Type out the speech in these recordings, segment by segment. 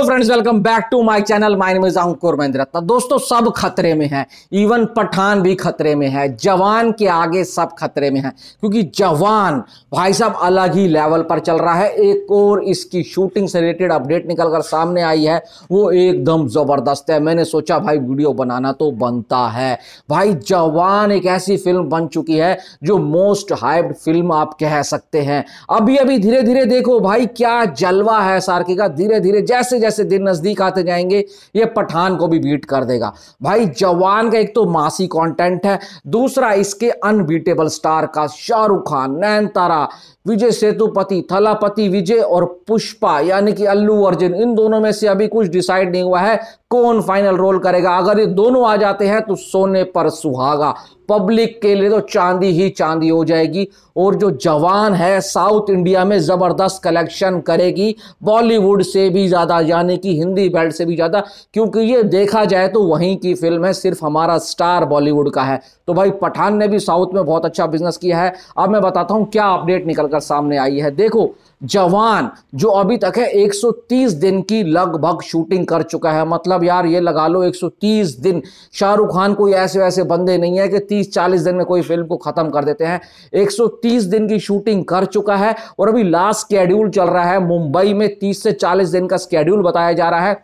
hello friends welcome back to my channel my name is Ankur Mahindra दोस्तों सब खतरे में है इवन पठान भी खतरे में है जवान के आगे सब खतरे में है क्योंकि जवान भाई साहब अलग ही लेवल पर चल रहा है एक और इसकी शूटिंग से रिलेटेड अपडेट निकलकर सामने आई है वो एकदम ज़बरदस्त है मैंने सोचा भाई वीडियो बनाना तो बनता है भाई जवान एक ऐसी फिल्म बन चुकी है जो मोस्ट हाइप्ड फिल्म आप कह सकते हैं अभी अभी धीरे धीरे देखो भाई क्या जलवा है सारकी का धीरे धीरे जैसे जैसे जैसे दिन नज़दीक आते जाएंगे ये पठान को भी बीट कर देगा भाई जवान का एक तो मासी कंटेंट है दूसरा इसके अनबीटेबल स्टार का शाहरुख खान तारा विजय सेतुपति थलापति विजय और पुष्पा यानी कि अल्लू अर्जुन इन दोनों में से अभी कुछ डिसाइड नहीं हुआ है कौन फाइनल रोल करेगा अगर ये दोनों आ जाते हैं तो सोने पर सुहागा पब्लिक के लिए तो चांदी ही चांदी हो जाएगी और जो जवान है साउथ इंडिया में ज़बरदस्त कलेक्शन करेगी बॉलीवुड से भी ज़्यादा यानी कि हिंदी बेल्ट से भी ज़्यादा क्योंकि ये देखा जाए तो वहीं की फिल्म है सिर्फ हमारा स्टार बॉलीवुड का है तो भाई पठान ने भी साउथ में बहुत अच्छा बिजनेस किया है अब मैं बताता हूँ क्या अपडेट निकल कर सामने आई है देखो जवान जो अभी तक है एक दिन की लगभग शूटिंग कर चुका है मतलब अब यार ये लगा लो 130 दिन शाहरुख खान कोई ऐसे वैसे बंदे नहीं है कि 30-40 दिन में कोई फिल्म को ख़त्म कर देते हैं 130 दिन की शूटिंग कर चुका है और अभी लास्ट स्केड्यूल चल रहा है मुंबई में 30 से 40 दिन का स्केड्यूल बताया जा रहा है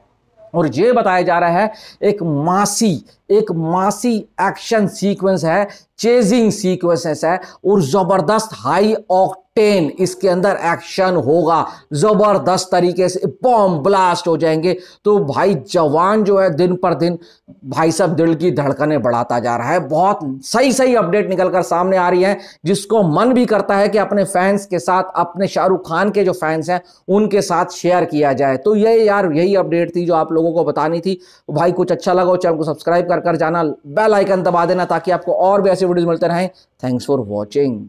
और ये बताया जा रहा है एक मासी एक मासी एक्शन सीक्वेंस है चेजिंग सीक्वेंसेस है और ज़बरदस्त हाई ऑक्टेन इसके अंदर एक्शन होगा ज़बरदस्त तरीके से बॉम ब्लास्ट हो जाएंगे तो भाई जवान जो है दिन पर दिन भाई सब दिल की धड़कने बढ़ाता जा रहा है बहुत सही सही अपडेट निकलकर सामने आ रही है जिसको मन भी करता है कि अपने फैंस के साथ अपने शाहरुख खान के जो फैंस हैं उनके साथ शेयर किया जाए तो ये यार यही अपडेट थी जो आप लोगों को बतानी थी भाई कुछ अच्छा लगा हो चैनल को सब्सक्राइब कर कर कर जाना बेल आइकन दबा देना ताकि आपको और भी ऐसे वीडियोस मिलते रहें थैंक्स फॉर वॉचिंग